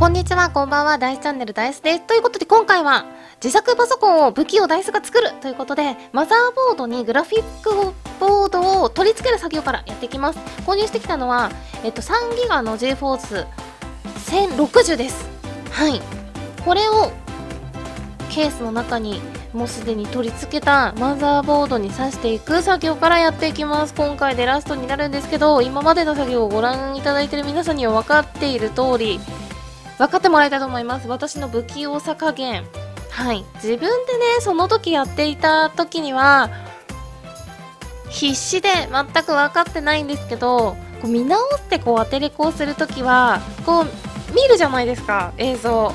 こんにちは、こんばんは、ダイスチャンネルダイスです。ということで今回は、自作パソコンを武器をダイスが作るということで、マザーボードにグラフィックボードを取り付ける作業からやっていきます。購入してきたのは、えっと、3ギガの GForce 1060です。はい。これを、ケースの中に、もうすでに取り付けたマザーボードに挿していく作業からやっていきます。今回でラストになるんですけど、今までの作業をご覧いただいている皆さんには分かっている通り、分かってもらいたいと思います私の不器用さ加減はい自分でねその時やっていた時には必死で全く分かってないんですけどこう見直してこう当てレこをする時はこう見るじゃないですか映像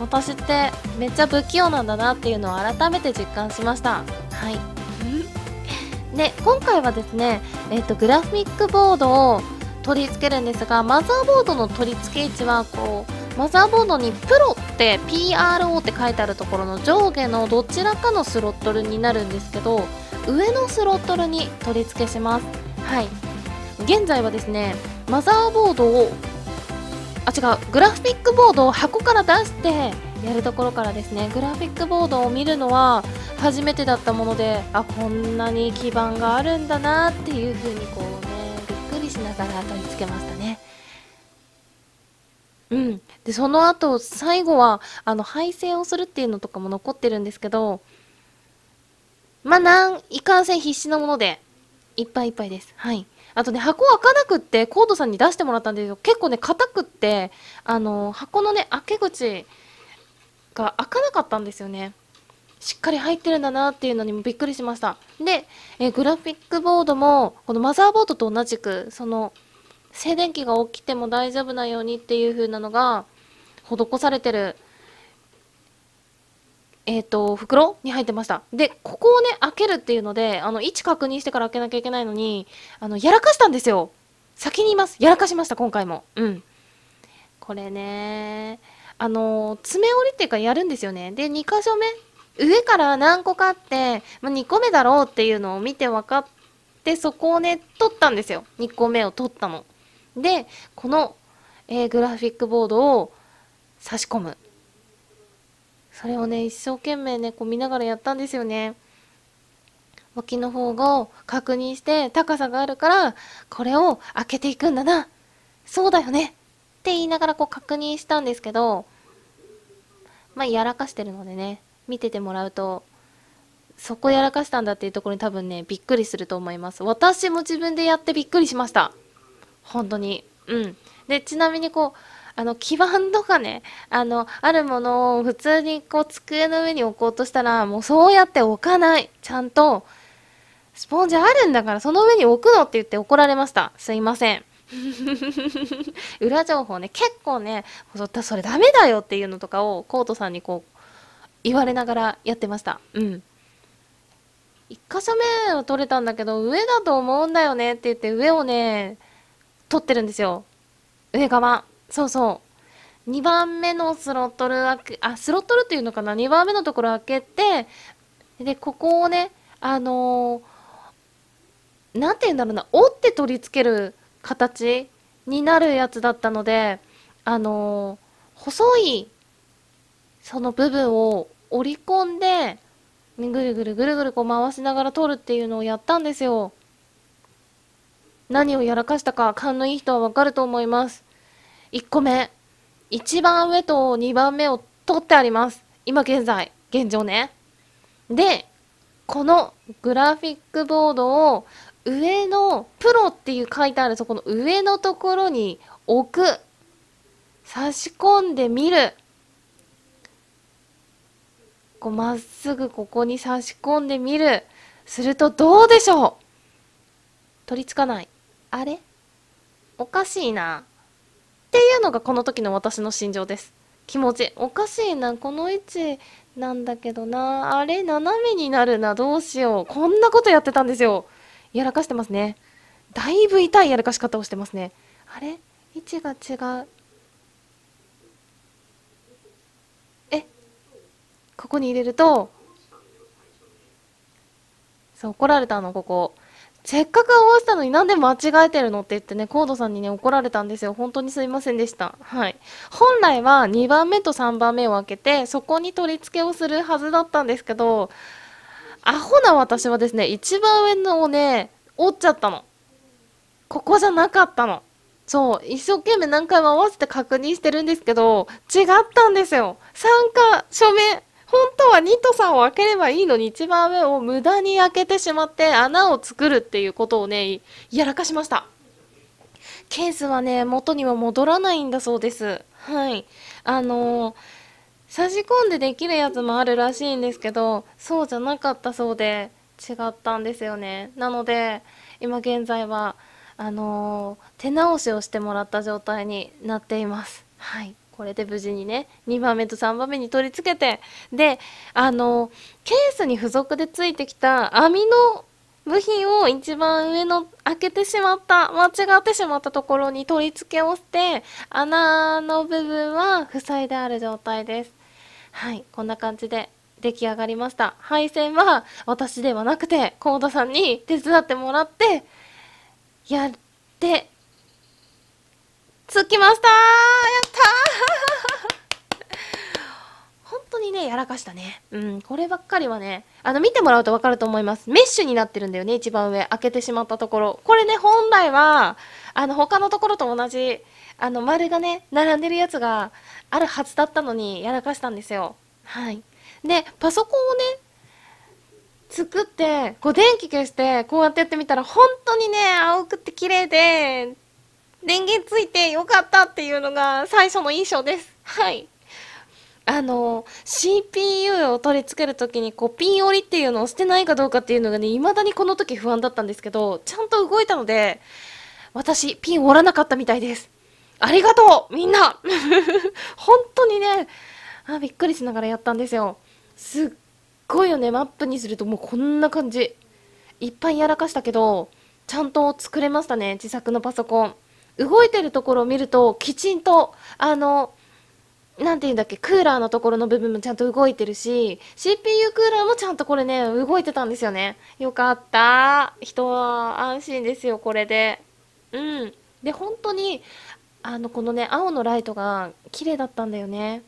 私ってめっちゃ不器用なんだなっていうのを改めて実感しましたはいで今回はですね、えーとグラフィックボードを取り付けるんですがマザーボードの取り付け位置はこうマザーボードにプロって PRO って書いてあるところの上下のどちらかのスロットルになるんですけど上のスロットルに取り付けしますはい現在はですねマザーボードをあ違うグラフィックボードを箱から出してやるところからですねグラフィックボードを見るのは初めてだったものであこんなに基板があるんだなっていう風にこうねびっくりしながら取り付けましたうん。で、その後、最後は、あの、配線をするっていうのとかも残ってるんですけど、まあ、なん、いかんせん必死なもので、いっぱいいっぱいです。はい。あとね、箱開かなくって、コードさんに出してもらったんですけど、結構ね、硬くって、あの、箱のね、開け口が開かなかったんですよね。しっかり入ってるんだなっていうのにもびっくりしました。で、えグラフィックボードも、このマザーボードと同じく、その、静電気が起きても大丈夫なようにっていう風なのが施されてる、えっ、ー、と、袋に入ってました。で、ここをね、開けるっていうので、あの、位置確認してから開けなきゃいけないのに、あの、やらかしたんですよ。先にいます。やらかしました、今回も。うん。これね、あの、爪折りっていうかやるんですよね。で、2箇所目、上から何個かあって、まあ、2個目だろうっていうのを見て分かって、そこをね、取ったんですよ。2個目を取ったの。でこの、えー、グラフィックボードを差し込むそれをね一生懸命ねこう見ながらやったんですよね脇の方を確認して高さがあるからこれを開けていくんだなそうだよねって言いながらこう確認したんですけどまあやらかしてるのでね見ててもらうとそこやらかしたんだっていうところに多分ねびっくりすると思います私も自分でやってびっくりしましたほんとに。うん。で、ちなみにこう、あの、基板とかね、あの、あるものを普通にこう、机の上に置こうとしたら、もうそうやって置かない。ちゃんと、スポンジあるんだから、その上に置くのって言って怒られました。すいません。裏情報ね、結構ね、それダメだよっていうのとかを、コートさんにこう、言われながらやってました。うん。1箇所目は取れたんだけど、上だと思うんだよねって言って、上をね、取ってるんですよ。上側。そうそう。2番目のスロットル開け、あ、スロットルっていうのかな ?2 番目のところ開けて、で、ここをね、あのー、なんて言うんだろうな、折って取り付ける形になるやつだったので、あのー、細い、その部分を折り込んで、ぐるぐるぐるぐるこう回しながら取るっていうのをやったんですよ。何をやらかしたか勘のいい人はわかると思います。1個目。1番上と2番目を取ってあります。今現在、現状ね。で、このグラフィックボードを上のプロっていう書いてあるそこの上のところに置く。差し込んでみる。こうまっすぐここに差し込んでみる。するとどうでしょう取り付かない。あれおかしいな。っていうのがこの時の私の心情です。気持ち。おかしいな。この位置なんだけどな。あれ斜めになるな。どうしよう。こんなことやってたんですよ。やらかしてますね。だいぶ痛いやらかし方をしてますね。あれ位置が違う。えここに入れると、そう、怒られたの、ここ。せっかく合わせたのになんで間違えてるのって言ってね、コードさんにね、怒られたんですよ。本当にすいませんでした。はい。本来は2番目と3番目を開けて、そこに取り付けをするはずだったんですけど、アホな私はですね、一番上のをね、折っちゃったの。ここじゃなかったの。そう、一生懸命何回も合わせて確認してるんですけど、違ったんですよ。参加、署名、本当はニットさんを開ければいいのに一番上を無駄に開けてしまって穴を作るっていうことをね、やらかしました。ケースはね、元には戻らないんだそうです。はい。あのー、差し込んでできるやつもあるらしいんですけど、そうじゃなかったそうで違ったんですよね。なので、今現在は、あのー、手直しをしてもらった状態になっています。はい。これで無事にね2番目と3番目に取り付けてであのケースに付属でついてきた網の部品を一番上の開けてしまった間違ってしまったところに取り付けをして穴の部分は塞いである状態ですはいこんな感じで出来上がりました配線は私ではなくてコードさんに手伝ってもらってやって着きましたやったー本当にね、やらかしたね。うん、こればっかりはね、あの、見てもらうとわかると思います。メッシュになってるんだよね、一番上。開けてしまったところ。これね、本来は、あの、他のところと同じ、あの、丸がね、並んでるやつがあるはずだったのに、やらかしたんですよ。はい。で、パソコンをね、作って、こう電気消して、こうやってやってみたら、本当にね、青くて綺麗で、電源ついてよかったっていうのが最初の印象です。はい。あの、CPU を取り付ける時に、こう、ピン折りっていうのを捨てないかどうかっていうのがね、未だにこの時不安だったんですけど、ちゃんと動いたので、私、ピン折らなかったみたいです。ありがとうみんな 本当にねあ、びっくりしながらやったんですよ。すっごいよね、マップにするともうこんな感じ。いっぱいやらかしたけど、ちゃんと作れましたね、自作のパソコン。動いてるところを見るときちんとあのなんていうんだっけクーラーのところの部分もちゃんと動いてるし CPU クーラーもちゃんとこれね動いてたんですよねよかった人は安心ですよこれでうんで本当にあのこのね青のライトが綺麗だったんだよね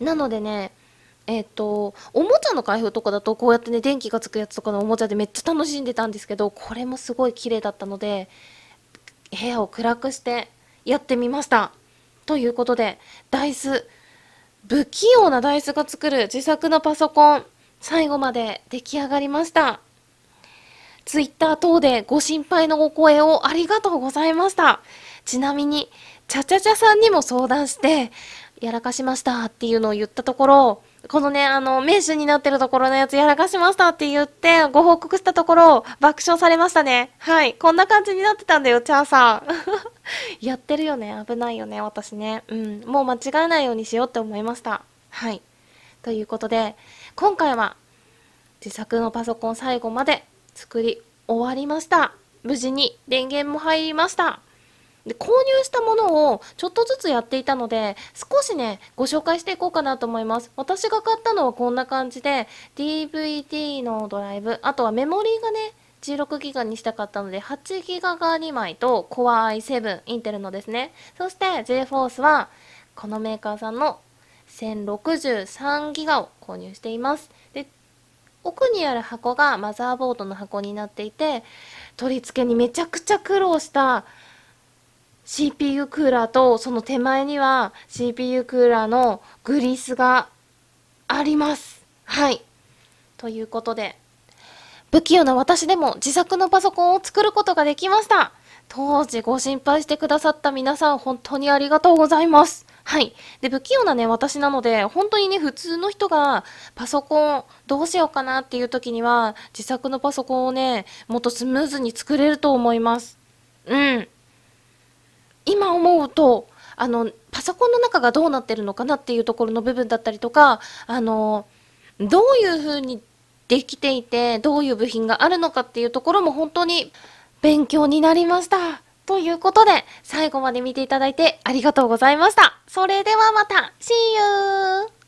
なのでねえっ、ー、とおもちゃの開封とかだとこうやってね電気がつくやつとかのおもちゃでめっちゃ楽しんでたんですけどこれもすごい綺麗だったので部屋を暗くしてやってみました。ということで、ダイス、不器用なダイスが作る自作のパソコン、最後まで出来上がりました。ツイッター等でご心配のご声をありがとうございました。ちなみに、ちゃちゃちゃさんにも相談して、やらかしましたっていうのを言ったところ、このね、あの、名手になってるところのやつやらかしましたって言って、ご報告したところ、爆笑されましたね。はい。こんな感じになってたんだよ、チャーさん。やってるよね。危ないよね、私ね。うん。もう間違えないようにしようって思いました。はい。ということで、今回は、自作のパソコン最後まで作り終わりました。無事に電源も入りました。で購入したものをちょっとずつやっていたので少しねご紹介していこうかなと思います私が買ったのはこんな感じで DVD のドライブあとはメモリーがね16ギガにしたかったので8ギガが2枚と Core i7 インテルのですねそして JForce はこのメーカーさんの1063ギガを購入していますで奥にある箱がマザーボードの箱になっていて取り付けにめちゃくちゃ苦労した CPU クーラーとその手前には CPU クーラーのグリスがあります。はい。ということで、不器用な私でも自作のパソコンを作ることができました。当時ご心配してくださった皆さん本当にありがとうございます。はい。で、不器用なね、私なので、本当にね、普通の人がパソコンどうしようかなっていう時には、自作のパソコンをね、もっとスムーズに作れると思います。うん。今思うとあのパソコンの中がどうなってるのかなっていうところの部分だったりとかあのどういうふうにできていてどういう部品があるのかっていうところも本当に勉強になりました。ということで最後まで見ていただいてありがとうございました。それではまた See you!